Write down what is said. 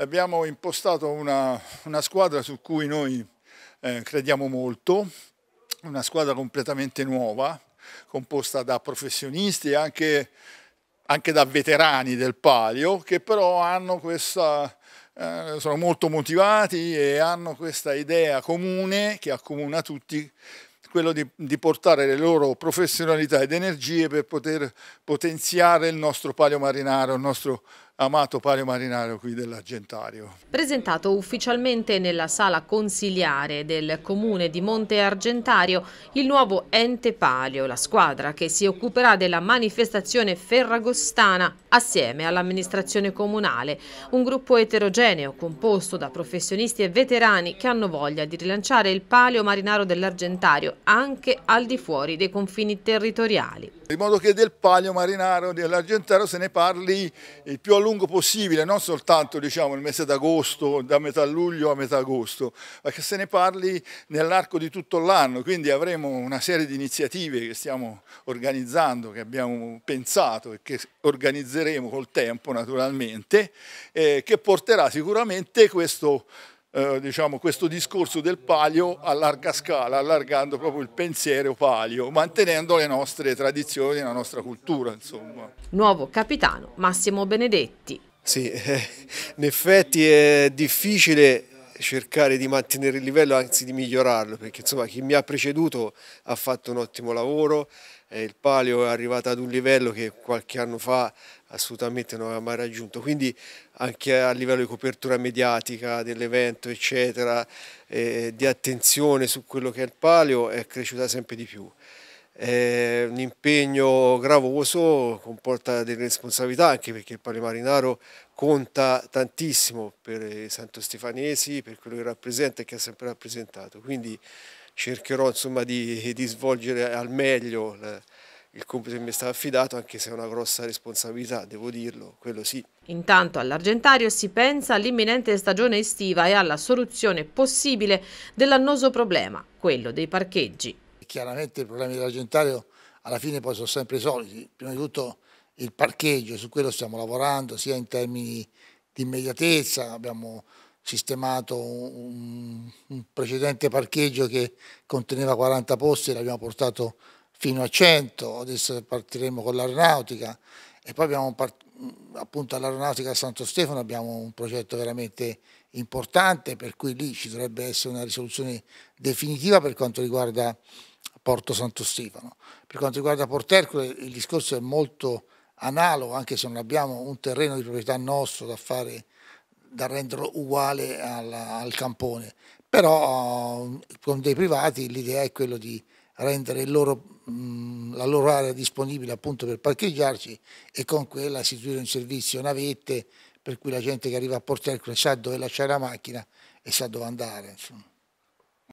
Abbiamo impostato una, una squadra su cui noi eh, crediamo molto, una squadra completamente nuova, composta da professionisti e anche, anche da veterani del palio, che però hanno questa, eh, sono molto motivati e hanno questa idea comune che accomuna tutti, quello di, di, portare le loro professionalità ed energie per poter potenziare il nostro palio marinaro, il nostro amato Pario marinaro qui dell'Argentario. Presentato ufficialmente nella sala consiliare del comune di Monte Argentario il nuovo ente Palio, la squadra che si occuperà della manifestazione ferragostana assieme all'amministrazione comunale, un gruppo eterogeneo composto da professionisti e veterani che hanno voglia di rilanciare il Palio Marinaro dell'Argentario anche al di fuori dei confini territoriali. In modo che del Palio Marinaro dell'Argentario se ne parli il più a lungo lungo possibile, non soltanto diciamo, il mese d'agosto, da metà luglio a metà agosto, ma che se ne parli nell'arco di tutto l'anno, quindi avremo una serie di iniziative che stiamo organizzando, che abbiamo pensato e che organizzeremo col tempo naturalmente, eh, che porterà sicuramente questo eh, diciamo, questo discorso del palio a larga scala, allargando proprio il pensiero palio, mantenendo le nostre tradizioni, la nostra cultura. Insomma. Nuovo capitano Massimo Benedetti. Sì, eh, in effetti è difficile cercare di mantenere il livello, anzi di migliorarlo, perché insomma chi mi ha preceduto ha fatto un ottimo lavoro, eh, il palio è arrivato ad un livello che qualche anno fa assolutamente non aveva mai raggiunto, quindi anche a livello di copertura mediatica dell'evento, eccetera, eh, di attenzione su quello che è il palio è cresciuta sempre di più. È un impegno gravoso, comporta delle responsabilità anche perché il Palemarinaro conta tantissimo per i Santo Stefanesi, per quello che rappresenta e che ha sempre rappresentato. Quindi cercherò insomma, di, di svolgere al meglio la, il compito che mi è stato affidato, anche se è una grossa responsabilità, devo dirlo, quello sì. Intanto all'Argentario si pensa all'imminente stagione estiva e alla soluzione possibile dell'annoso problema, quello dei parcheggi chiaramente i problemi dell'argentario alla fine poi sono sempre i soliti. Prima di tutto il parcheggio, su quello stiamo lavorando sia in termini di immediatezza, abbiamo sistemato un, un precedente parcheggio che conteneva 40 posti, l'abbiamo portato fino a 100, adesso partiremo con l'aeronautica, e poi abbiamo appunto all'Aeronautica Santo Stefano abbiamo un progetto veramente importante per cui lì ci dovrebbe essere una risoluzione definitiva per quanto riguarda Porto Santo Stefano. Per quanto riguarda Ercole il discorso è molto analogo anche se non abbiamo un terreno di proprietà nostro da fare da renderlo uguale al, al campone, però con dei privati l'idea è quella di rendere il loro mh, la loro area disponibile appunto per parcheggiarci e con quella si istituire in servizio navette per cui la gente che arriva a Porto sa dove lasciare la macchina e sa dove andare. Insomma.